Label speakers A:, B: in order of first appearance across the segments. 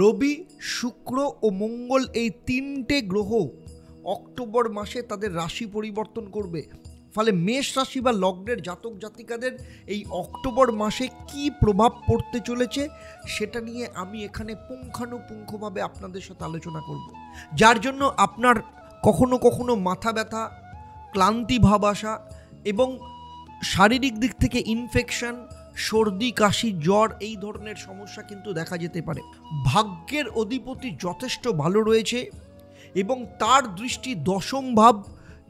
A: রবি শুক্র ও মঙ্গল এই তিনটে গ্রহ অক্টোবর মাসে তাদের রাশি পরিবর্তন করবে ফলে মেষ রাশি বা লগ্নের জাতক জাতিকাদের এই অক্টোবর মাসে কি প্রভাব পড়তে চলেছে সেটা নিয়ে আমি এখানে পুঙ্খানুপুঙ্খভাবে আপনাদের সাথে আলোচনা করব যার জন্য আপনার কখনো কখনো মাথা ব্যথা ক্লান্তি ভাব আসা এবং শারীরিক দিক থেকে ইনফেকশন সর্দি কাশি জ্বর এই ধরনের সমস্যা কিন্তু দেখা যেতে পারে ভাগ্যের অধিপতি যথেষ্ট ভালো রয়েছে এবং তার দৃষ্টি দশম ভাব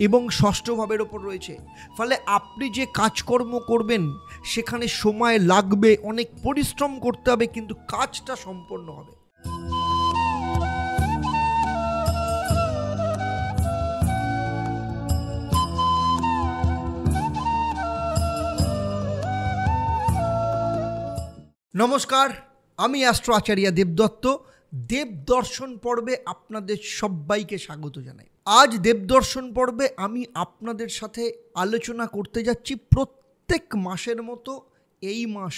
A: এবং ষষ্ঠ ভাবের ওপর রয়েছে ফলে আপনি যে কাজকর্ম করবেন সেখানে সময় লাগবে অনেক পরিশ্রম করতে হবে কিন্তু কাজটা সম্পন্ন হবে নমস্কার আমি অ্যাস্ট্রো আচার্য দেবদত্ত দেবদর্শন পর্বে আপনাদের সবাইকে স্বাগত জানাই আজ দেবদর্শন পর্বে আমি আপনাদের সাথে আলোচনা করতে যাচ্ছি প্রত্যেক মাসের মতো এই মাস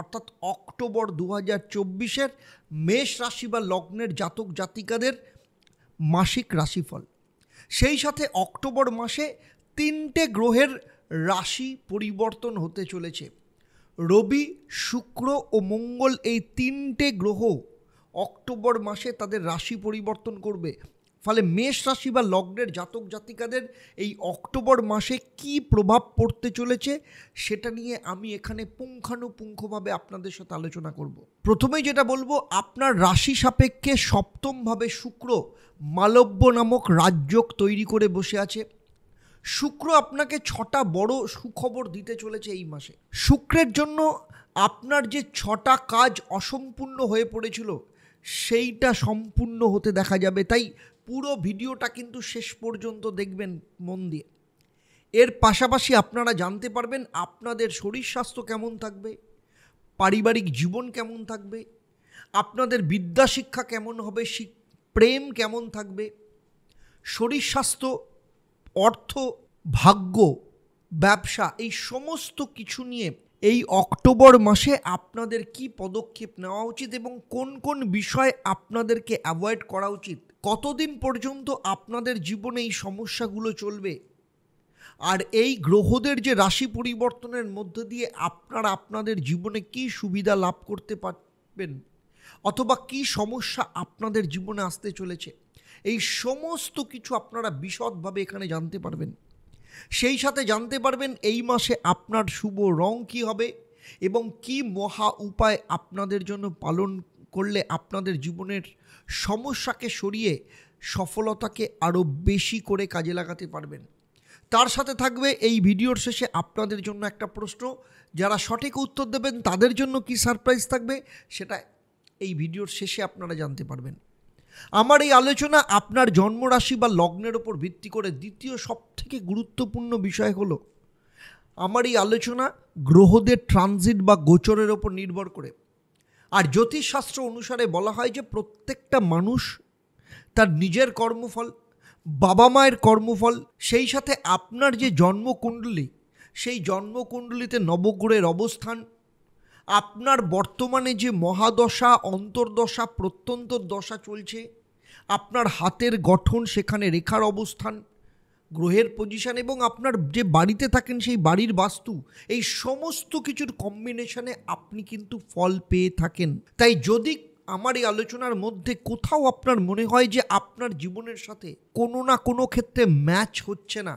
A: অর্থাৎ অক্টোবর দু হাজার চব্বিশের মেষ রাশি বা লগ্নের জাতক জাতিকাদের মাসিক রাশিফল সেই সাথে অক্টোবর মাসে তিনটে গ্রহের রাশি পরিবর্তন হতে চলেছে রবি শুক্র ও মঙ্গল এই তিনটে গ্রহ অক্টোবর মাসে তাদের রাশি পরিবর্তন করবে ফলে মেষ রাশি বা লগ্নের জাতক জাতিকাদের এই অক্টোবর মাসে কি প্রভাব পড়তে চলেছে সেটা নিয়ে আমি এখানে পুঙ্খানুপুঙ্খভাবে আপনাদের সাথে আলোচনা করব প্রথমেই যেটা বলবো আপনার রাশি সাপেক্ষে সপ্তমভাবে শুক্র মালব্য নামক রাজ্যক তৈরি করে বসে আছে শুক্র আপনাকে ছটা বড় সুখবর দিতে চলেছে এই মাসে শুক্রের জন্য আপনার যে ছটা কাজ অসম্পূর্ণ হয়ে পড়েছিল সেইটা সম্পূর্ণ হতে দেখা যাবে তাই পুরো ভিডিওটা কিন্তু শেষ পর্যন্ত দেখবেন মন দিয়ে এর পাশাপাশি আপনারা জানতে পারবেন আপনাদের শরীর স্বাস্থ্য কেমন থাকবে পারিবারিক জীবন কেমন থাকবে আপনাদের বিদ্যা শিক্ষা কেমন হবে প্রেম কেমন থাকবে শরীর স্বাস্থ্য অর্থ ভাগ্য ব্যবসা এই সমস্ত কিছু নিয়ে এই অক্টোবর মাসে আপনাদের কি পদক্ষেপ নেওয়া উচিত এবং কোন কোন বিষয় আপনাদেরকে অ্যাভয়েড করা উচিত কতদিন পর্যন্ত আপনাদের জীবনে এই সমস্যাগুলো চলবে আর এই গ্রহদের যে রাশি পরিবর্তনের মধ্য দিয়ে আপনারা আপনাদের জীবনে কি সুবিধা লাভ করতে পারবেন অথবা কি সমস্যা আপনাদের জীবনে আসতে চলেছে এই সমস্ত কিছু আপনারা বিশদভাবে এখানে জানতে পারবেন সেই সাথে জানতে পারবেন এই মাসে আপনার শুভ রং কি হবে এবং কি মহা উপায় আপনাদের জন্য পালন করলে আপনাদের জীবনের সমস্যাকে সরিয়ে সফলতাকে আরও বেশি করে কাজে লাগাতে পারবেন তার সাথে থাকবে এই ভিডিওর শেষে আপনাদের জন্য একটা প্রশ্ন যারা সঠিক উত্তর দেবেন তাদের জন্য কি সারপ্রাইজ থাকবে সেটা এই ভিডিওর শেষে আপনারা জানতে পারবেন আমার এই আলোচনা আপনার জন্মরাশি বা লগ্নের ওপর ভিত্তি করে দ্বিতীয় সবথেকে গুরুত্বপূর্ণ বিষয় হলো আমার এই আলোচনা গ্রহদের ট্রানজিট বা গোচরের ওপর নির্ভর করে আর জ্যোতিষশাস্ত্র অনুসারে বলা হয় যে প্রত্যেকটা মানুষ তার নিজের কর্মফল বাবা মায়ের কর্মফল সেই সাথে আপনার যে জন্মকুণ্ডলী সেই জন্মকুণ্ডলীতে নবগ্রহের অবস্থান আপনার বর্তমানে যে মহাদশা অন্তর্দশা প্রত্যন্ত দশা চলছে আপনার হাতের গঠন সেখানে রেখার অবস্থান গ্রহের পজিশান এবং আপনার যে বাড়িতে থাকেন সেই বাড়ির বাস্তু এই সমস্ত কিছুর কম্বিনেশনে আপনি কিন্তু ফল পেয়ে থাকেন তাই যদি আমার এই আলোচনার মধ্যে কোথাও আপনার মনে হয় যে আপনার জীবনের সাথে কোনো না কোনো ক্ষেত্রে ম্যাচ হচ্ছে না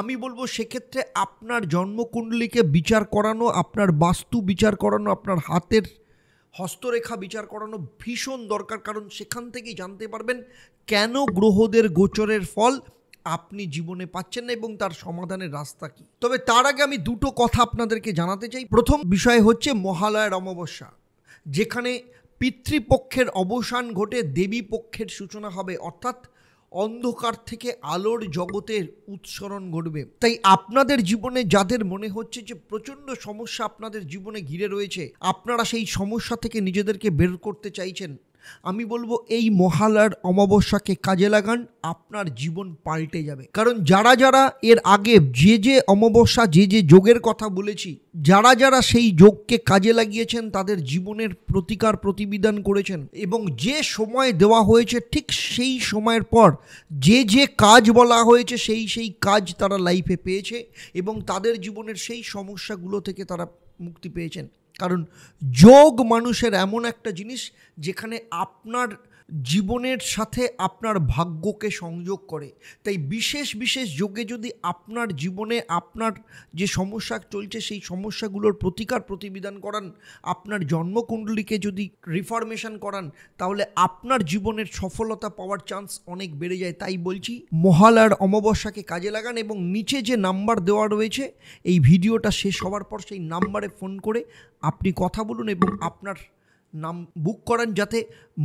A: আমি বলবো সেক্ষেত্রে আপনার জন্মকুণ্ডলীকে বিচার করানো আপনার বাস্তু বিচার করানো আপনার হাতের হস্তরেখা বিচার করানো ভীষণ দরকার কারণ সেখান থেকেই জানতে পারবেন কেন গ্রহদের গোচরের ফল আপনি জীবনে পাচ্ছেন না এবং তার সমাধানের রাস্তা কি তবে তার আগে আমি দুটো কথা আপনাদেরকে জানাতে চাই প্রথম বিষয় হচ্ছে মহালয়ার অমাবস্যা যেখানে পিতৃপক্ষের অবসান ঘটে দেবী পক্ষের সূচনা হবে অর্থাৎ অন্ধকার থেকে আলোর জগতের উৎসরণ ঘটবে তাই আপনাদের জীবনে যাদের মনে হচ্ছে যে প্রচণ্ড সমস্যা আপনাদের জীবনে ঘিরে রয়েছে আপনারা সেই সমস্যা থেকে নিজেদেরকে বের করতে চাইছেন আমি বলবো এই মহালয়ার অমাবস্যাকে কাজে লাগান আপনার জীবন পাল্টে যাবে কারণ যারা যারা এর আগে যে যে অমাবস্যা যে যে যোগের কথা বলেছি যারা যারা সেই যোগকে কাজে লাগিয়েছেন তাদের জীবনের প্রতিকার প্রতিবিধান করেছেন এবং যে সময় দেওয়া হয়েছে ঠিক সেই সময়ের পর যে যে কাজ বলা হয়েছে সেই সেই কাজ তারা লাইফে পেয়েছে এবং তাদের জীবনের সেই সমস্যাগুলো থেকে তারা মুক্তি পেয়েছেন কারণ যোগ মানুষের এমন একটা জিনিস যেখানে আপনার জীবনের সাথে আপনার ভাগ্যকে সংযোগ করে তাই বিশেষ বিশেষ যোগে যদি আপনার জীবনে আপনার যে সমস্যা চলছে সেই সমস্যাগুলোর প্রতিকার প্রতিবিধান করান আপনার জন্মকুণ্ডলীকে যদি রিফরমেশন করান তাহলে আপনার জীবনের সফলতা পাওয়ার চান্স অনেক বেড়ে যায় তাই বলছি মহালয়ার অমাবস্যাকে কাজে লাগান এবং নিচে যে নাম্বার দেওয়া রয়েছে এই ভিডিওটা শেষ হওয়ার পর সেই নাম্বারে ফোন করে আপনি কথা বলুন এবং আপনার নাম বুক করেন যাতে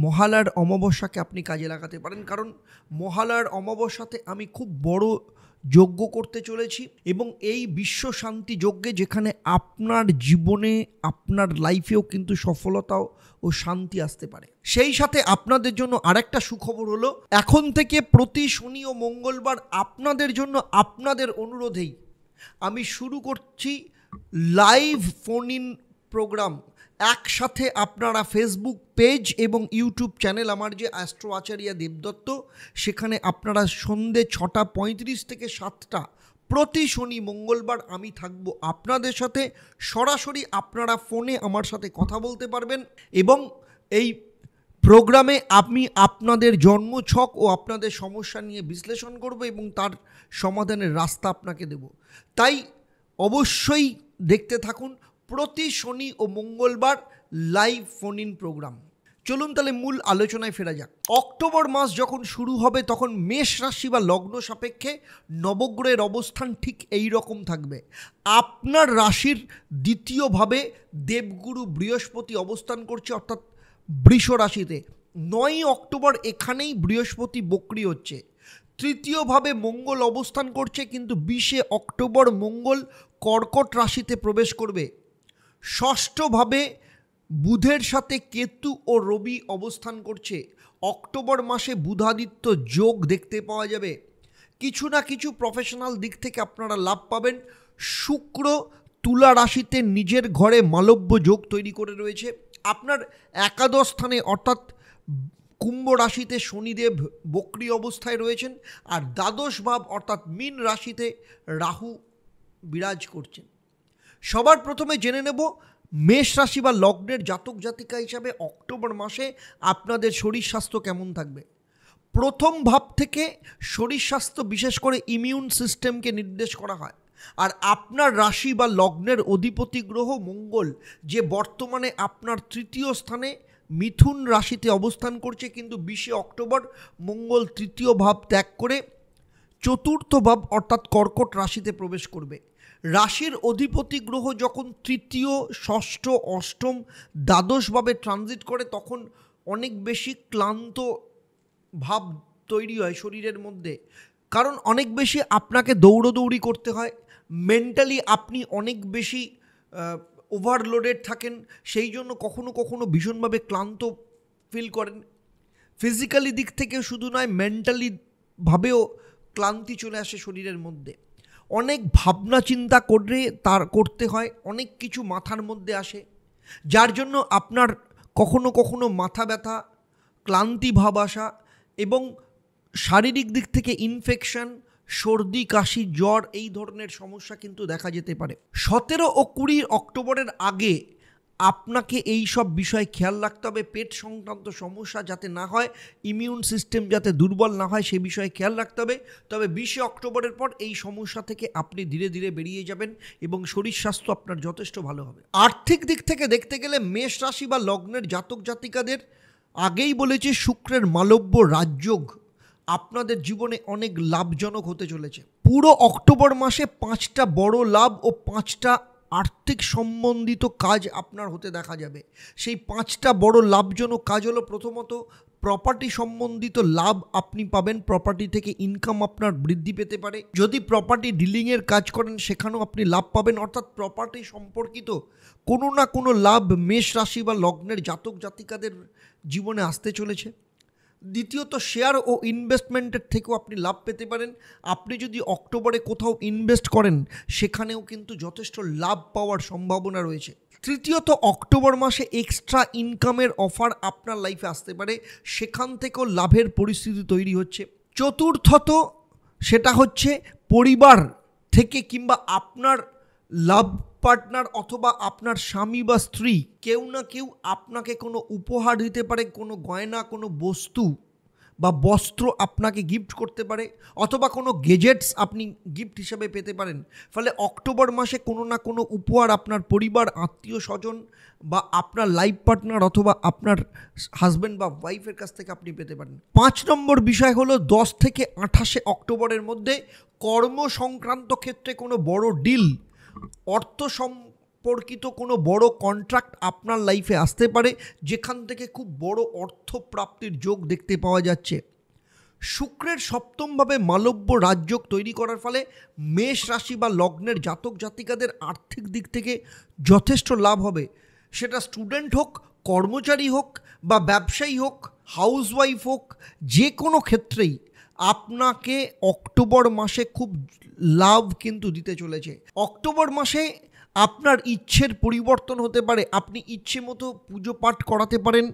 A: মহালার অমাবস্যাকে আপনি কাজে লাগাতে পারেন কারণ মহালার অমাবস্যাতে আমি খুব বড় যজ্ঞ করতে চলেছি এবং এই বিশ্ব শান্তি যজ্ঞে যেখানে আপনার জীবনে আপনার লাইফেও কিন্তু সফলতাও ও শান্তি আসতে পারে সেই সাথে আপনাদের জন্য আরেকটা সুখবর হলো এখন থেকে প্রতি শনি ও মঙ্গলবার আপনাদের জন্য আপনাদের অনুরোধেই আমি শুরু করছি লাইভ ফোন ইন প্রোগ্রাম একসাথে আপনারা ফেসবুক পেজ এবং ইউটিউব চ্যানেল আমার যে অ্যাস্ট্রো আচারিয়া দেবদত্ত সেখানে আপনারা সন্ধে ছটা পঁয়ত্রিশ থেকে সাতটা প্রতি শনি মঙ্গলবার আমি থাকব আপনাদের সাথে সরাসরি আপনারা ফোনে আমার সাথে কথা বলতে পারবেন এবং এই প্রোগ্রামে আমি আপনাদের জন্ম ছক ও আপনাদের সমস্যা নিয়ে বিশ্লেষণ করব এবং তার সমাধানের রাস্তা আপনাকে দেব তাই অবশ্যই দেখতে থাকুন প্রতি শনি ও মঙ্গলবার লাইভ ফোন ইন প্রোগ্রাম চলুন তাহলে মূল আলোচনায় ফেরা যাক অক্টোবর মাস যখন শুরু হবে তখন মেষ রাশি বা লগ্ন সাপেক্ষে নবগ্রহের অবস্থান ঠিক এই রকম থাকবে আপনার রাশির দ্বিতীয়ভাবে দেবগুরু বৃহস্পতি অবস্থান করছে অর্থাৎ বৃষ রাশিতে নয়ই অক্টোবর এখানেই বৃহস্পতি বকরি হচ্ছে তৃতীয়ভাবে মঙ্গল অবস্থান করছে কিন্তু বিশে অক্টোবর মঙ্গল কর্কট রাশিতে প্রবেশ করবে ষষ্ঠভাবে বুধের সাথে কেতু ও রবি অবস্থান করছে অক্টোবর মাসে বুধাদিত্য যোগ দেখতে পাওয়া যাবে কিছু না কিছু প্রফেশনাল দিক থেকে আপনারা লাভ পাবেন শুক্র তুলা রাশিতে নিজের ঘরে মালব্য যোগ তৈরি করে রয়েছে আপনার একাদশ স্থানে অর্থাৎ কুম্ভ রাশিতে শনিদেব বক্রি অবস্থায় রয়েছেন আর দ্বাদশ ভাব অর্থাৎ মীন রাশিতে রাহু বিরাজ করছেন সবার প্রথমে জেনে নেব মেষ রাশি বা লগ্নের জাতক জাতিকা হিসাবে অক্টোবর মাসে আপনাদের শরীর স্বাস্থ্য কেমন থাকবে প্রথম ভাব থেকে শরীর স্বাস্থ্য বিশেষ করে ইমিউন সিস্টেমকে নির্দেশ করা হয় আর আপনার রাশি বা লগ্নের অধিপতি গ্রহ মঙ্গল যে বর্তমানে আপনার তৃতীয় স্থানে মিথুন রাশিতে অবস্থান করছে কিন্তু বিশে অক্টোবর মঙ্গল তৃতীয় ভাব ত্যাগ করে চতুর্থ ভাব অর্থাৎ কর্কট রাশিতে প্রবেশ করবে রাশির অধিপতি গ্রহ যখন তৃতীয় ষষ্ঠ অষ্টম দ্বাদশভাবে ট্রানজিট করে তখন অনেক বেশি ক্লান্ত ভাব তৈরি হয় শরীরের মধ্যে কারণ অনেক বেশি আপনাকে দৌড়দৌড়ি করতে হয় মেন্টালি আপনি অনেক বেশি ওভারলোডেড থাকেন সেই জন্য কখনো কখনো ভীষণভাবে ক্লান্ত ফিল করেন ফিজিক্যালি দিক থেকে শুধু নয় মেন্টালিভাবেও ক্লান্তি চলে আসে শরীরের মধ্যে অনেক ভাবনা চিন্তা করে তার করতে হয় অনেক কিছু মাথার মধ্যে আসে যার জন্য আপনার কখনো কখনো মাথা ব্যথা ক্লান্তি ভাব আসা এবং শারীরিক দিক থেকে ইনফেকশন সর্দি কাশি জ্বর এই ধরনের সমস্যা কিন্তু দেখা যেতে পারে সতেরো ও কুড়ি অক্টোবরের আগে আপনাকে এই সব বিষয়ে খেয়াল রাখতে হবে পেট সংক্রান্ত সমস্যা যাতে না হয় ইমিউন সিস্টেম যাতে দুর্বল না হয় সে বিষয়ে খেয়াল রাখতে হবে তবে বিশে অক্টোবরের পর এই সমস্যা থেকে আপনি ধীরে ধীরে বেরিয়ে যাবেন এবং শরীর স্বাস্থ্য আপনার যথেষ্ট ভালো হবে আর্থিক দিক থেকে দেখতে গেলে মেষ রাশি বা লগ্নের জাতক জাতিকাদের আগেই বলেছে শুক্রের মালব্য রাজযোগ আপনাদের জীবনে অনেক লাভজনক হতে চলেছে পুরো অক্টোবর মাসে পাঁচটা বড় লাভ ও পাঁচটা আর্থিক সম্বন্ধিত কাজ আপনার হতে দেখা যাবে সেই পাঁচটা বড় লাভজনক কাজ হলো প্রথমত প্রপার্টি সম্বন্ধিত লাভ আপনি পাবেন প্রপার্টি থেকে ইনকাম আপনার বৃদ্ধি পেতে পারে যদি প্রপার্টি ডিলিংয়ের কাজ করেন সেখানেও আপনি লাভ পাবেন অর্থাৎ প্রপার্টি সম্পর্কিত কোনো না কোনো লাভ মেষ রাশি বা লগ্নের জাতক জাতিকাদের জীবনে আসতে চলেছে দ্বিতীয়ত শেয়ার ও ইনভেস্টমেন্টের থেকেও আপনি লাভ পেতে পারেন আপনি যদি অক্টোবরে কোথাও ইনভেস্ট করেন সেখানেও কিন্তু যথেষ্ট লাভ পাওয়ার সম্ভাবনা রয়েছে তৃতীয়ত অক্টোবর মাসে এক্সট্রা ইনকামের অফার আপনার লাইফে আসতে পারে সেখান থেকেও লাভের পরিস্থিতি তৈরি হচ্ছে চতুর্থত সেটা হচ্ছে পরিবার থেকে কিংবা আপনার লাভ পার্টনার অথবা আপনার স্বামী বা স্ত্রী কেউ না কেউ আপনাকে কোনো উপহার দিতে পারে কোনো গয়না কোনো বস্তু বা বস্ত্র আপনাকে গিফট করতে পারে অথবা কোনো গেজেটস আপনি গিফট হিসাবে পেতে পারেন ফলে অক্টোবর মাসে কোনো না কোনো উপহার আপনার পরিবার আত্মীয় স্বজন বা আপনার লাইফ পার্টনার অথবা আপনার হাজব্যান্ড বা ওয়াইফের কাছ থেকে আপনি পেতে পারেন পাঁচ নম্বর বিষয় হলো দশ থেকে আঠাশে অক্টোবরের মধ্যে কর্ম সংক্রান্ত ক্ষেত্রে কোনো বড় ডিল অর্থ সম্পর্কিত কোনো বড় কন্ট্রাক্ট আপনার লাইফে আসতে পারে যেখান থেকে খুব বড় অর্থ প্রাপ্তির যোগ দেখতে পাওয়া যাচ্ছে শুক্রের সপ্তমভাবে মালব্য রাজযোগ তৈরি করার ফলে মেষ রাশি বা লগ্নের জাতক জাতিকাদের আর্থিক দিক থেকে যথেষ্ট লাভ হবে সেটা স্টুডেন্ট হোক কর্মচারী হোক বা ব্যবসায়ী হোক হাউসওয়াইফ হোক যে কোনো ক্ষেত্রেই আপনাকে অক্টোবর মাসে খুব লাভ কিন্তু দিতে চলেছে অক্টোবর মাসে আপনার ইচ্ছের পরিবর্তন হতে পারে আপনি ইচ্ছে মতো পুজো পাঠ করাতে পারেন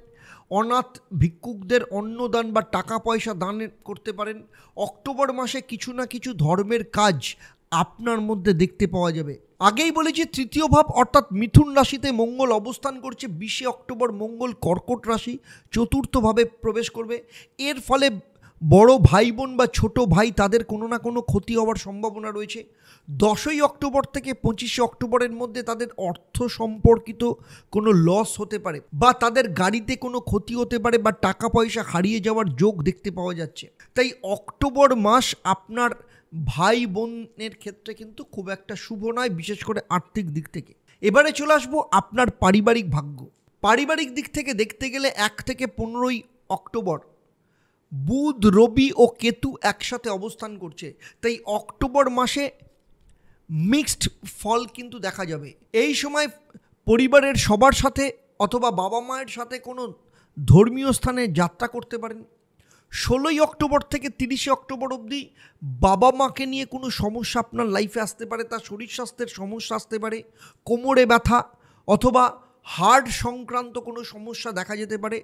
A: অনাথ ভিক্ষুকদের অন্নদান বা টাকা পয়সা দান করতে পারেন অক্টোবর মাসে কিছু না কিছু ধর্মের কাজ আপনার মধ্যে দেখতে পাওয়া যাবে আগেই বলেছি তৃতীয় ভাব অর্থাৎ মিথুন রাশিতে মঙ্গল অবস্থান করছে বিশে অক্টোবর মঙ্গল কর্কট রাশি চতুর্থভাবে প্রবেশ করবে এর ফলে বড় ভাই বোন বা ছোট ভাই তাদের কোনো না কোনো ক্ষতি হওয়ার সম্ভাবনা রয়েছে দশই অক্টোবর থেকে পঁচিশে অক্টোবরের মধ্যে তাদের অর্থ সম্পর্কিত কোনো লস হতে পারে বা তাদের গাড়িতে কোনো ক্ষতি হতে পারে বা টাকা পয়সা হারিয়ে যাওয়ার যোগ দেখতে পাওয়া যাচ্ছে তাই অক্টোবর মাস আপনার ভাই বোনের ক্ষেত্রে কিন্তু খুব একটা শুভ নয় বিশেষ করে আর্থিক দিক থেকে এবারে চলে আসবো আপনার পারিবারিক ভাগ্য পারিবারিক দিক থেকে দেখতে গেলে এক থেকে পনেরোই অক্টোবর বুধ রবি ও কেতু একসাথে অবস্থান করছে তাই অক্টোবর মাসে মিক্সড ফল কিন্তু দেখা যাবে এই সময় পরিবারের সবার সাথে অথবা বাবা মায়ের সাথে কোনো ধর্মীয় স্থানে যাত্রা করতে পারেন ষোলোই অক্টোবর থেকে তিরিশে অক্টোবর অবধি বাবা মাকে নিয়ে কোনো সমস্যা আপনার লাইফে আসতে পারে তার শরীর স্বাস্থ্যের সমস্যা আসতে পারে কোমরে ব্যথা অথবা হার্ট সংক্রান্ত কোনো সমস্যা দেখা যেতে পারে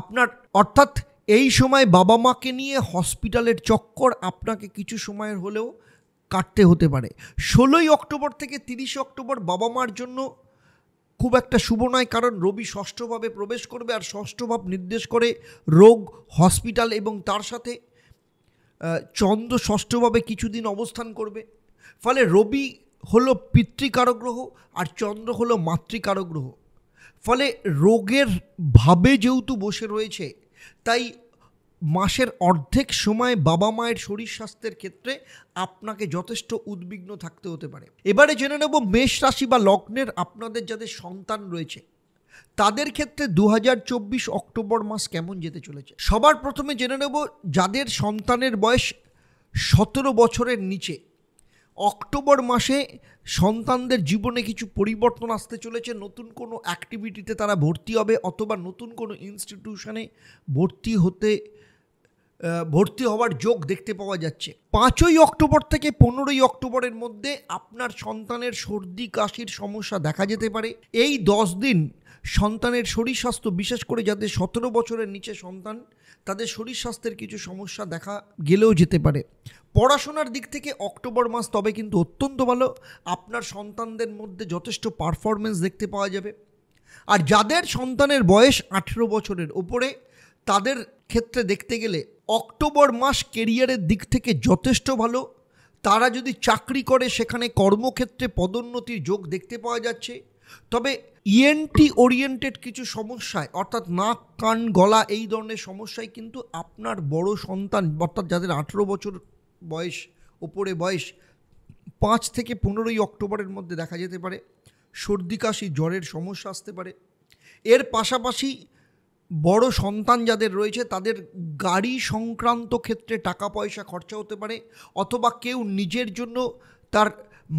A: আপনার অর্থাৎ এই সময় বাবা মাকে নিয়ে হসপিটালের চক্কর আপনাকে কিছু সময়ের হলেও কাটতে হতে পারে ষোলোই অক্টোবর থেকে তিরিশে অক্টোবর বাবা মার জন্য খুব একটা শুভ নয় কারণ রবি ষষ্ঠভাবে প্রবেশ করবে আর ষষ্ঠভাব নির্দেশ করে রোগ হসপিটাল এবং তার সাথে চন্দ্র ষষ্ঠভাবে কিছুদিন অবস্থান করবে ফলে রবি হলো পিতৃকারগ্রহ আর চন্দ্র হলো মাতৃকারগ্রহ ফলে রোগের ভাবে যেহেতু বসে রয়েছে তাই মাসের অর্ধেক সময় বাবা মায়ের শরীর স্বাস্থ্যের ক্ষেত্রে আপনাকে যথেষ্ট উদ্বিগ্ন থাকতে হতে পারে এবারে জেনে নেব মেষ রাশি বা লগ্নের আপনাদের যাদের সন্তান রয়েছে তাদের ক্ষেত্রে দু অক্টোবর মাস কেমন যেতে চলেছে সবার প্রথমে জেনে নেব যাদের সন্তানের বয়স সতেরো বছরের নিচে অক্টোবর মাসে সন্তানদের জীবনে কিছু পরিবর্তন আসতে চলেছে নতুন কোনো অ্যাক্টিভিটিতে তারা ভর্তি হবে অথবা নতুন কোনো ইনস্টিটিউশনে ভর্তি হতে ভর্তি হওয়ার যোগ দেখতে পাওয়া যাচ্ছে পাঁচই অক্টোবর থেকে পনেরোই অক্টোবরের মধ্যে আপনার সন্তানের সর্দি কাশির সমস্যা দেখা যেতে পারে এই দশ দিন সন্তানের শরীর স্বাস্থ্য বিশেষ করে যাদের সতেরো বছরের নিচে সন্তান তাদের শরীর স্বাস্থ্যের কিছু সমস্যা দেখা গেলেও যেতে পারে পড়াশোনার দিক থেকে অক্টোবর মাস তবে কিন্তু অত্যন্ত ভালো আপনার সন্তানদের মধ্যে যথেষ্ট পারফরমেন্স দেখতে পাওয়া যাবে আর যাদের সন্তানের বয়স আঠেরো বছরের ওপরে তাদের ক্ষেত্রে দেখতে গেলে অক্টোবর মাস কেরিয়ারের দিক থেকে যথেষ্ট ভালো তারা যদি চাকরি করে সেখানে কর্মক্ষেত্রে পদোন্নতির যোগ দেখতে পাওয়া যাচ্ছে তবে ইএনটি e ওরিয়েন্টেড কিছু সমস্যায় অর্থাৎ নাক কান গলা এই ধরনের সমস্যায় কিন্তু আপনার বড় সন্তান অর্থাৎ যাদের আঠেরো বছর বয়স ওপরে বয়স পাঁচ থেকে পনেরোই অক্টোবরের মধ্যে দেখা যেতে পারে সর্দি কাশি জ্বরের সমস্যা আসতে পারে এর পাশাপাশি বড় সন্তান যাদের রয়েছে তাদের গাড়ি সংক্রান্ত ক্ষেত্রে টাকা পয়সা খরচা হতে পারে অথবা কেউ নিজের জন্য তার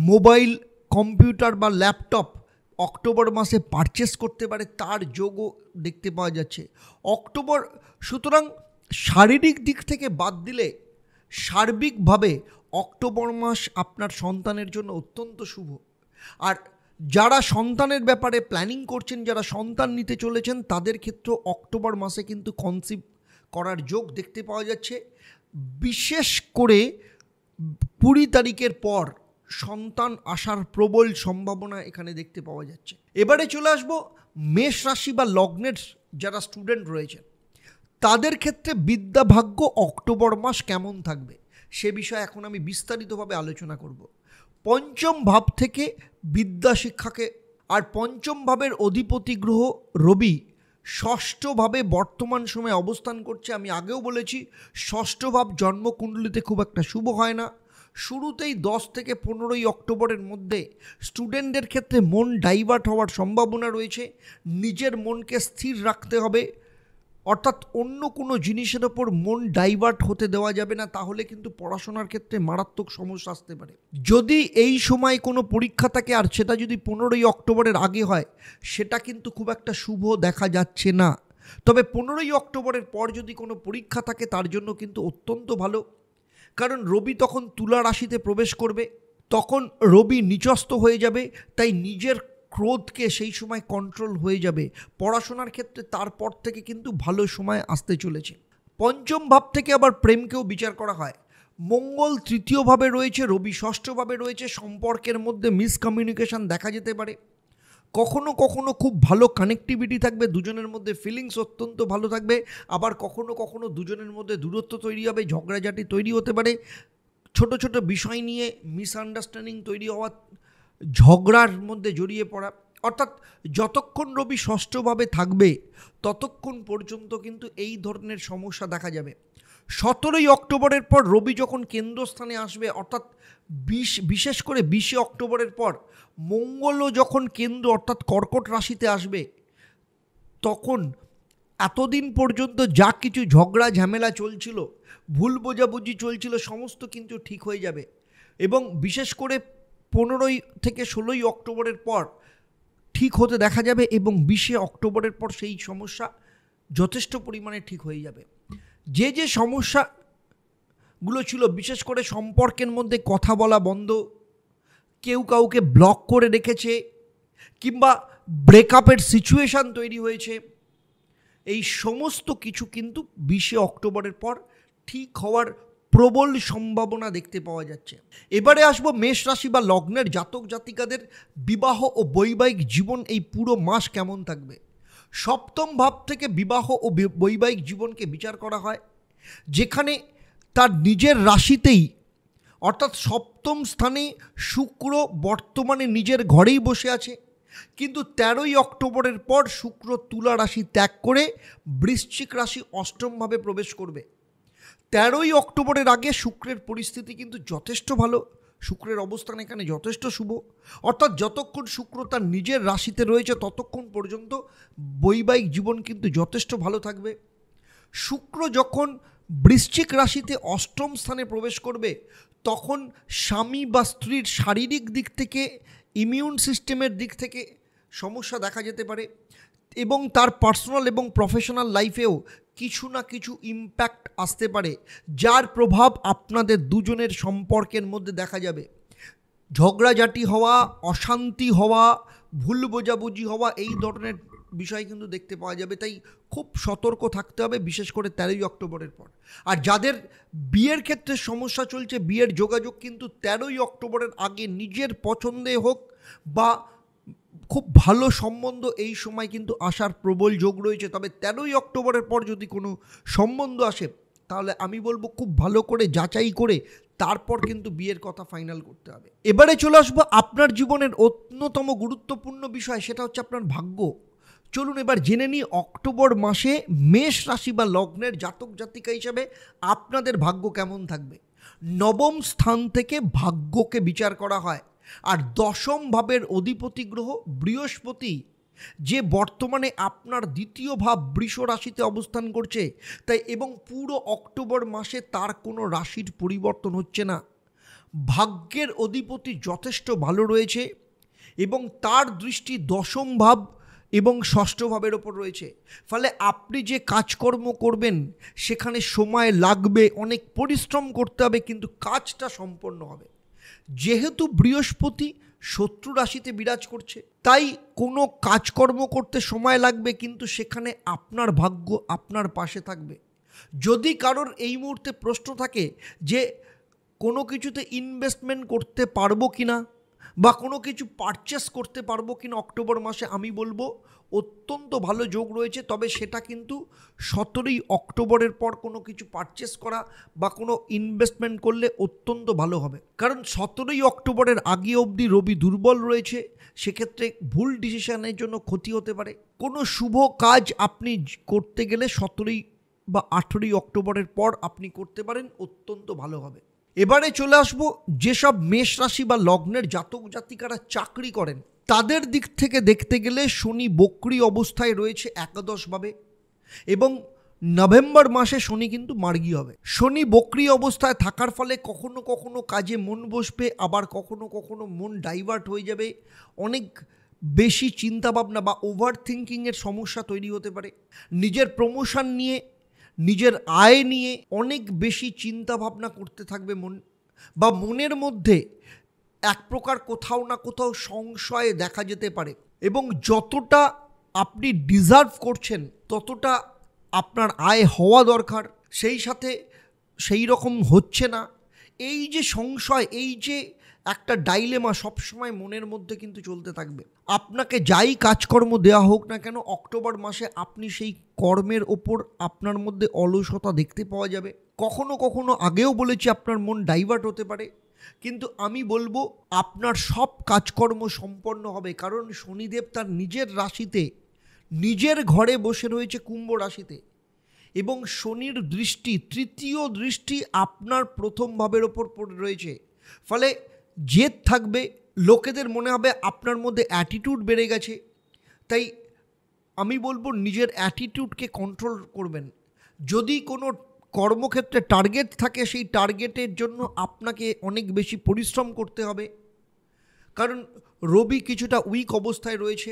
A: মোবাইল কম্পিউটার বা ল্যাপটপ অক্টোবর মাসে পারচেস করতে পারে তার যোগও দেখতে পাওয়া যাচ্ছে অক্টোবর সুতরাং শারীরিক দিক থেকে বাদ দিলে সার্বিকভাবে অক্টোবর মাস আপনার সন্তানের জন্য অত্যন্ত শুভ আর যারা সন্তানের ব্যাপারে প্ল্যানিং করছেন যারা সন্তান নিতে চলেছেন তাদের ক্ষেত্রে অক্টোবর মাসে কিন্তু কনসিভ করার যোগ দেখতে পাওয়া যাচ্ছে বিশেষ করে কুড়ি তারিখের পর সন্তান আসার প্রবল সম্ভাবনা এখানে দেখতে পাওয়া যাচ্ছে এবারে চলে আসব মেষ রাশি বা লগ্নের যারা স্টুডেন্ট রয়েছেন তাদের ক্ষেত্রে বিদ্যাভাগ্য অক্টোবর মাস কেমন থাকবে সে বিষয়ে এখন আমি বিস্তারিতভাবে আলোচনা করব পঞ্চম ভাব থেকে বিদ্যা শিক্ষাকে আর পঞ্চম ভাবের অধিপতি গ্রহ রবি ষষ্ঠভাবে বর্তমান সময়ে অবস্থান করছে আমি আগেও বলেছি ষষ্ঠ ভাব জন্মকুণ্ডলিতে খুব একটা শুভ হয় না শুরুতেই দশ থেকে পনেরোই অক্টোবরের মধ্যে স্টুডেন্টদের ক্ষেত্রে মন ডাইভার্ট হওয়ার সম্ভাবনা রয়েছে নিজের মনকে স্থির রাখতে হবে অর্থাৎ অন্য কোনো জিনিসের ওপর মন ডাইভার্ট হতে দেওয়া যাবে না তাহলে কিন্তু পড়াশোনার ক্ষেত্রে মারাত্মক সমস্যা আসতে পারে যদি এই সময় কোনো পরীক্ষা থাকে আর সেটা যদি পনেরোই অক্টোবরের আগে হয় সেটা কিন্তু খুব একটা শুভ দেখা যাচ্ছে না তবে পনেরোই অক্টোবরের পর যদি কোনো পরীক্ষা থাকে তার জন্য কিন্তু অত্যন্ত ভালো কারণ রবি তখন তুলা রাশিতে প্রবেশ করবে তখন রবি নিচস্ত হয়ে যাবে তাই নিজের ক্রোধকে সেই সময় কন্ট্রোল হয়ে যাবে পড়াশোনার ক্ষেত্রে তারপর থেকে কিন্তু ভালো সময় আসতে চলেছে পঞ্চম ভাব থেকে আবার প্রেমকেও বিচার করা হয় মঙ্গল তৃতীয়ভাবে রয়েছে রবি ষষ্ঠভাবে রয়েছে সম্পর্কের মধ্যে মিসকমিউনিকেশন দেখা যেতে পারে কখনো কখনো খুব ভালো কানেকটিভিটি থাকবে দুজনের মধ্যে ফিলিংস অত্যন্ত ভালো থাকবে আবার কখনো কখনো দুজনের মধ্যে দূরত্ব তৈরি হবে ঝগড়াঝাটি তৈরি হতে পারে ছোট ছোট বিষয় নিয়ে মিসআন্ডারস্ট্যান্ডিং তৈরি হওয়া ঝগড়ার মধ্যে জড়িয়ে পড়া অর্থাৎ যতক্ষণ রবি ষষ্ঠভাবে থাকবে ততক্ষণ পর্যন্ত কিন্তু এই ধরনের সমস্যা দেখা যাবে সতেরোই অক্টোবরের পর রবি যখন কেন্দ্রস্থানে আসবে অর্থাৎ বিশ বিশেষ করে বিশে অক্টোবরের পর মঙ্গলও যখন কেন্দ্র অর্থাৎ কর্কট রাশিতে আসবে তখন এতদিন পর্যন্ত যা কিছু ঝগড়া ঝামেলা চলছিল ভুল বোঝাবুঝি চলছিল সমস্ত কিন্তু ঠিক হয়ে যাবে এবং বিশেষ করে পনেরোই থেকে ষোলোই অক্টোবরের পর ঠিক হতে দেখা যাবে এবং বিশে অক্টোবরের পর সেই সমস্যা যথেষ্ট পরিমাণে ঠিক হয়ে যাবে যে যে সমস্যাগুলো ছিল বিশেষ করে সম্পর্কের মধ্যে কথা বলা বন্ধ কেউ কাউকে ব্লক করে রেখেছে কিংবা ব্রেকআপের সিচুয়েশান তৈরি হয়েছে এই সমস্ত কিছু কিন্তু বিশে অক্টোবরের পর ঠিক হওয়ার প্রবল সম্ভাবনা দেখতে পাওয়া যাচ্ছে এবারে আসবো মেষ রাশি বা লগ্নের জাতক জাতিকাদের বিবাহ ও বৈবাহিক জীবন এই পুরো মাস কেমন থাকবে সপ্তম ভাব থেকে বিবাহ ও বৈবাহিক জীবনকে বিচার করা হয় যেখানে তার নিজের রাশিতেই অর্থাৎ সপ্তম স্থানে শুক্র বর্তমানে নিজের ঘরেই বসে আছে কিন্তু তেরোই অক্টোবরের পর শুক্র তুলা রাশি ত্যাগ করে বৃশ্চিক রাশি অষ্টমভাবে প্রবেশ করবে তেরোই অক্টোবরের আগে শুক্রের পরিস্থিতি কিন্তু যথেষ্ট ভালো শুক্রের অবস্থান এখানে যথেষ্ট শুভ অর্থাৎ যতক্ষণ শুক্র তার নিজের রাশিতে রয়েছে ততক্ষণ পর্যন্ত বৈবাহিক জীবন কিন্তু যথেষ্ট ভালো থাকবে শুক্র যখন বৃশ্চিক রাশিতে অষ্টম স্থানে প্রবেশ করবে তখন স্বামী বা স্ত্রীর শারীরিক দিক থেকে ইমিউন সিস্টেমের দিক থেকে সমস্যা দেখা যেতে পারে এবং তার পার্সোনাল এবং প্রফেশনাল লাইফেও কিছু না কিছু ইম্প্যাক্ট আসতে পারে যার প্রভাব আপনাদের দুজনের সম্পর্কের মধ্যে দেখা যাবে ঝগড়াঝাটি হওয়া অশান্তি হওয়া ভুল বোঝাবুঝি হওয়া এই ধরনের বিষয় কিন্তু দেখতে পাওয়া যাবে তাই খুব সতর্ক থাকতে হবে বিশেষ করে তেরোই অক্টোবরের পর আর যাদের বিয়ের ক্ষেত্রে সমস্যা চলছে বিয়ের যোগাযোগ কিন্তু তেরোই অক্টোবরের আগে নিজের পছন্দে হোক বা খুব ভালো সম্বন্ধ এই সময় কিন্তু আসার প্রবল যোগ রয়েছে তবে তেরোই অক্টোবরের পর যদি কোনো সম্বন্ধ আসে তাহলে আমি বলবো খুব ভালো করে যাচাই করে তারপর কিন্তু বিয়ের কথা ফাইনাল করতে হবে এবারে চলে আসবো আপনার জীবনের অন্যতম গুরুত্বপূর্ণ বিষয় সেটা হচ্ছে আপনার ভাগ্য চলুন এবার জেনে নিই অক্টোবর মাসে মেষ রাশি বা লগ্নের জাতক জাতিকা হিসাবে আপনাদের ভাগ্য কেমন থাকবে নবম স্থান থেকে ভাগ্যকে বিচার করা হয় আর দশম ভাবের অধিপতি গ্রহ বৃহস্পতি যে বর্তমানে আপনার দ্বিতীয় ভাব বৃষ রাশিতে অবস্থান করছে তাই এবং পুরো অক্টোবর মাসে তার কোনো রাশির পরিবর্তন হচ্ছে না ভাগ্যের অধিপতি যথেষ্ট ভালো রয়েছে এবং তার দৃষ্টি দশম ভাব এবং ষষ্ঠ ভাবের ওপর রয়েছে ফলে আপনি যে কাজকর্ম করবেন সেখানে সময় লাগবে অনেক পরিশ্রম করতে হবে কিন্তু কাজটা সম্পন্ন হবে যেহেতু বৃহস্পতি শত্রু রাশিতে বিরাজ করছে তাই কোনো কাজকর্ম করতে সময় লাগবে কিন্তু সেখানে আপনার ভাগ্য আপনার পাশে থাকবে যদি কারোর এই মুহূর্তে প্রশ্ন থাকে যে কোনো কিছুতে ইনভেস্টমেন্ট করতে পারবো কি না বা কোনো কিছু পারচেস করতে পারবো কিনা অক্টোবর মাসে আমি বলবো অত্যন্ত ভালো যোগ রয়েছে তবে সেটা কিন্তু সতেরোই অক্টোবরের পর কোনো কিছু পারচেস করা বা কোনো ইনভেস্টমেন্ট করলে অত্যন্ত ভালো হবে কারণ সতেরোই অক্টোবরের আগে অবধি রবি দুর্বল রয়েছে সেক্ষেত্রে ভুল ডিসিশানের জন্য ক্ষতি হতে পারে কোনো শুভ কাজ আপনি করতে গেলে সতেরোই বা আঠেরোই অক্টোবরের পর আপনি করতে পারেন অত্যন্ত ভালো হবে এবারে চলে আসব যেসব মেষ রাশি বা লগ্নের জাতক জাতিকারা চাকরি করেন তাদের দিক থেকে দেখতে গেলে শনি বকরি অবস্থায় রয়েছে একাদশভাবে এবং নভেম্বর মাসে শনি কিন্তু মার্গি হবে শনি বকরি অবস্থায় থাকার ফলে কখনো কখনো কাজে মন বসবে আবার কখনো কখনো মন ডাইভার্ট হয়ে যাবে অনেক বেশি চিন্তাভাবনা বা ওভার থিঙ্কিংয়ের সমস্যা তৈরি হতে পারে নিজের প্রমোশন নিয়ে নিজের আয় নিয়ে অনেক বেশি চিন্তা ভাবনা করতে থাকবে মন বা মনের মধ্যে এক প্রকার কোথাও না কোথাও সংশয়ে দেখা যেতে পারে এবং যতটা আপনি ডিজার্ভ করছেন ততটা আপনার আয় হওয়া দরকার সেই সাথে সেই রকম হচ্ছে না এই যে সংশয় এই যে একটা ডাইলেমা সবসময় মনের মধ্যে কিন্তু চলতে থাকবে আপনাকে যাই কাজকর্ম দেওয়া হোক না কেন অক্টোবর মাসে আপনি সেই কর্মের ওপর আপনার মধ্যে অলসতা দেখতে পাওয়া যাবে কখনো কখনো আগেও বলেছি আপনার মন ডাইভার্ট হতে পারে কিন্তু আমি বলবো আপনার সব কাজকর্ম সম্পন্ন হবে কারণ শনিদেব তার নিজের রাশিতে নিজের ঘরে বসে রয়েছে কুম্ভ রাশিতে এবং শনির দৃষ্টি তৃতীয় দৃষ্টি আপনার প্রথম ভাবের ওপর পড়ে রয়েছে ফলে জেদ থাকবে লোকেদের মনে হবে আপনার মধ্যে অ্যাটিটিউড বেড়ে গেছে তাই আমি বলবো নিজের অ্যাটিটিউডকে কন্ট্রোল করবেন যদি কোনো কর্মক্ষেত্রে টার্গেট থাকে সেই টার্গেটের জন্য আপনাকে অনেক বেশি পরিশ্রম করতে হবে কারণ রবি কিছুটা উইক অবস্থায় রয়েছে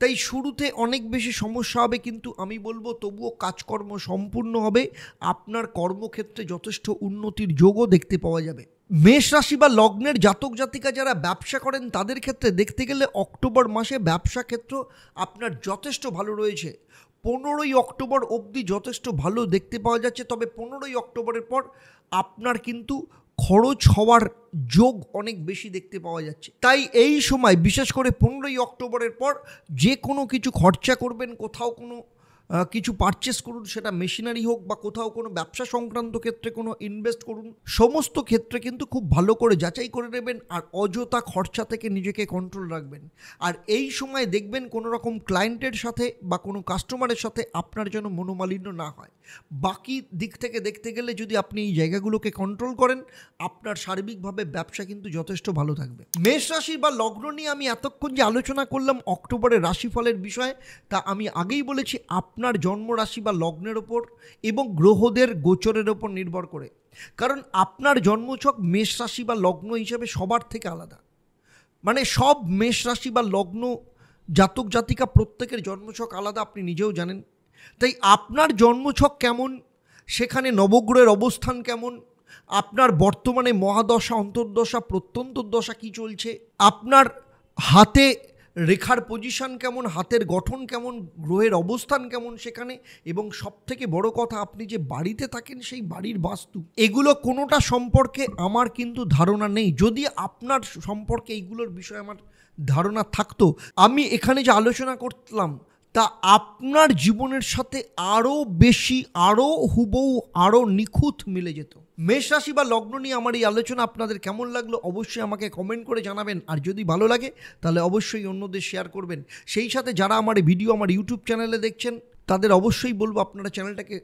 A: তাই শুরুতে অনেক বেশি সমস্যা হবে কিন্তু আমি বলবো তবুও কাজকর্ম সম্পূর্ণ হবে আপনার কর্মক্ষেত্রে যথেষ্ট উন্নতির যোগও দেখতে পাওয়া যাবে মেষ রাশি বা লগ্নের জাতক জাতিকা যারা ব্যবসা করেন তাদের ক্ষেত্রে দেখতে গেলে অক্টোবর মাসে ব্যবসা ক্ষেত্র আপনার যথেষ্ট ভালো রয়েছে পনেরোই অক্টোবর অবধি যথেষ্ট ভালো দেখতে পাওয়া যাচ্ছে তবে পনেরোই অক্টোবরের পর আপনার কিন্তু খরচ হওয়ার যোগ অনেক বেশি দেখতে পাওয়া যাচ্ছে তাই এই সময় বিশেষ করে পনেরোই অক্টোবরের পর যে কোনো কিছু খরচা করবেন কোথাও কোনো কিছু পারচেস করুন সেটা মেশিনারি হোক বা কোথাও কোনো ব্যবসা সংক্রান্ত ক্ষেত্রে কোনো ইনভেস্ট করুন সমস্ত ক্ষেত্রে কিন্তু খুব ভালো করে যাচাই করে নেবেন আর অযথা খরচা থেকে নিজেকে কন্ট্রোল রাখবেন আর এই সময় দেখবেন কোনো রকম ক্লায়েন্টের সাথে বা কোনো কাস্টমারের সাথে আপনার যেন মনোমালিন্য না হয় বাকি দিক থেকে দেখতে গেলে যদি আপনি এই জায়গাগুলোকে কন্ট্রোল করেন আপনার সার্বিকভাবে ব্যবসা কিন্তু যথেষ্ট ভালো থাকবে মেষ রাশি বা লগ্ন নিয়ে আমি এতক্ষণ যে আলোচনা করলাম অক্টোবরের রাশিফলের বিষয়ে তা আমি আগেই বলেছি আপ আপনার জন্মরাশি বা লগ্নের ওপর এবং গ্রহদের গোচরের ওপর নির্ভর করে কারণ আপনার জন্মছক মেষ রাশি বা লগ্ন হিসেবে সবার থেকে আলাদা মানে সব মেষ রাশি বা লগ্ন জাতক জাতিকা প্রত্যেকের জন্মছক আলাদা আপনি নিজেও জানেন তাই আপনার জন্মছক কেমন সেখানে নবগ্রহের অবস্থান কেমন আপনার বর্তমানে মহাদশা অন্তর্দশা প্রত্যন্তর্দশা দশা কী চলছে আপনার হাতে রেখার পজিশন কেমন হাতের গঠন কেমন গ্রহের অবস্থান কেমন সেখানে এবং সব থেকে বড় কথা আপনি যে বাড়িতে থাকেন সেই বাড়ির বাস্তু এগুলো কোনোটা সম্পর্কে আমার কিন্তু ধারণা নেই যদি আপনার সম্পর্কে এইগুলোর বিষয়ে আমার ধারণা থাকতো আমি এখানে যে আলোচনা করতাম তা আপনার জীবনের সাথে আরও বেশি আরও হুবহু আরও নিখুঁত মিলে যেত মেষ রাশি বা লগ্ন নিয়ে আমার এই আলোচনা আপনাদের কেমন লাগলো অবশ্যই আমাকে কমেন্ট করে জানাবেন আর যদি ভালো লাগে তাহলে অবশ্যই অন্যদের শেয়ার করবেন সেই সাথে যারা আমার ভিডিও আমার ইউটিউব চ্যানেলে দেখছেন তাদের অবশ্যই বলবো আপনারা চ্যানেলটাকে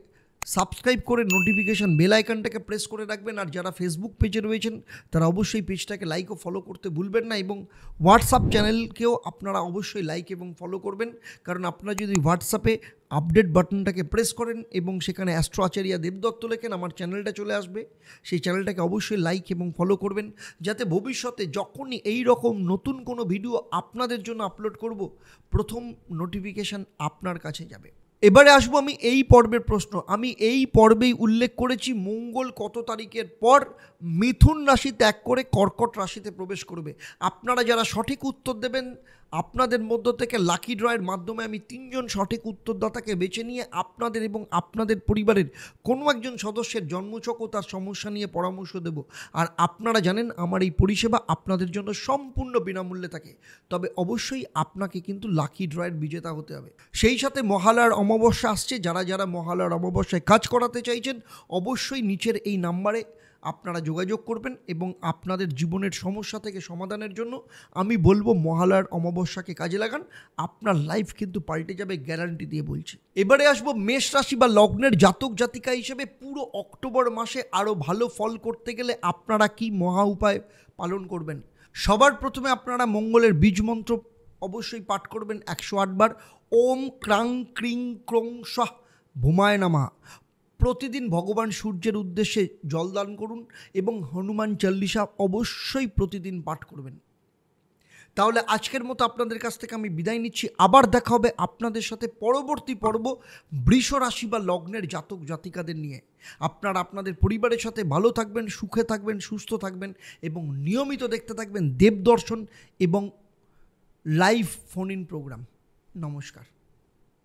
A: সাবস্ক্রাইব করে নোটিফিকেশান বেল আইকনটাকে প্রেস করে রাখবেন আর যারা ফেসবুক পেজে রয়েছেন তারা অবশ্যই পেজটাকে লাইক ও ফলো করতে ভুলবেন না এবং হোয়াটসঅ্যাপ চ্যানেলকেও আপনারা অবশ্যই লাইক এবং ফলো করবেন কারণ আপনারা যদি হোয়াটসঅ্যাপে আপডেট বাটনটাকে প্রেস করেন এবং সেখানে অ্যাস্ট্রো আচারিয়া দেবদত্ত লেখেন আমার চ্যানেলটা চলে আসবে সেই চ্যানেলটাকে অবশ্যই লাইক এবং ফলো করবেন যাতে ভবিষ্যতে যখনই এই রকম নতুন কোনো ভিডিও আপনাদের জন্য আপলোড করব প্রথম নোটিফিকেশান আপনার কাছে যাবে এবারে আসবো আমি এই পর্বের প্রশ্ন আমি এই পর্বেই উল্লেখ করেছি মঙ্গল কত তারিখের পর মিথুন রাশি ত্যাগ করে কর্কট রাশিতে প্রবেশ করবে আপনারা যারা সঠিক উত্তর দেবেন আপনাদের মধ্য থেকে লাকি ড্রয়ের মাধ্যমে আমি তিনজন সঠিক উত্তরদাতাকে বেছে নিয়ে আপনাদের এবং আপনাদের পরিবারের কোনো একজন সদস্যের জন্মছক ও তার সমস্যা নিয়ে পরামর্শ দেব আর আপনারা জানেন আমার এই পরিষেবা আপনাদের জন্য সম্পূর্ণ বিনামূল্যে থাকে তবে অবশ্যই আপনাকে কিন্তু লাকি ড্রয়ের বিজেতা হতে হবে সেই সাথে মহালয়ার অমাবস্যা আসছে যারা যারা মহালয়ার অমাবস্যায় কাজ করাতে চাইছেন অবশ্যই নিচের এই নাম্বারে আপনারা যোগাযোগ করবেন এবং আপনাদের জীবনের সমস্যা থেকে সমাধানের জন্য আমি বলবো মহালয়ার অমাবস্যাকে কাজে লাগান আপনার লাইফ কিন্তু পাল্টে যাবে গ্যারান্টি দিয়ে বলছি এবারে আসবো মেষ রাশি বা লগ্নের জাতক জাতিকা হিসেবে পুরো অক্টোবর মাসে আরও ভালো ফল করতে গেলে আপনারা কি মহা উপায় পালন করবেন সবার প্রথমে আপনারা মঙ্গলের বীজ মন্ত্র অবশ্যই পাঠ করবেন একশো আটবার ওম ক্রাং ক্রিং ক্রং সহ ভুমায় নামা প্রতিদিন ভগবান সূর্যের উদ্দেশ্যে দান করুন এবং হনুমান চল্লিশা অবশ্যই প্রতিদিন পাঠ করবেন তাহলে আজকের মতো আপনাদের কাছ থেকে আমি বিদায় নিচ্ছি আবার দেখা হবে আপনাদের সাথে পরবর্তী পর্ব বৃষ রাশি বা লগ্নের জাতক জাতিকাদের নিয়ে আপনার আপনাদের পরিবারের সাথে ভালো থাকবেন সুখে থাকবেন সুস্থ থাকবেন এবং নিয়মিত দেখতে থাকবেন দেবদর্শন এবং লাইভ ফোন ইন প্রোগ্রাম নমস্কার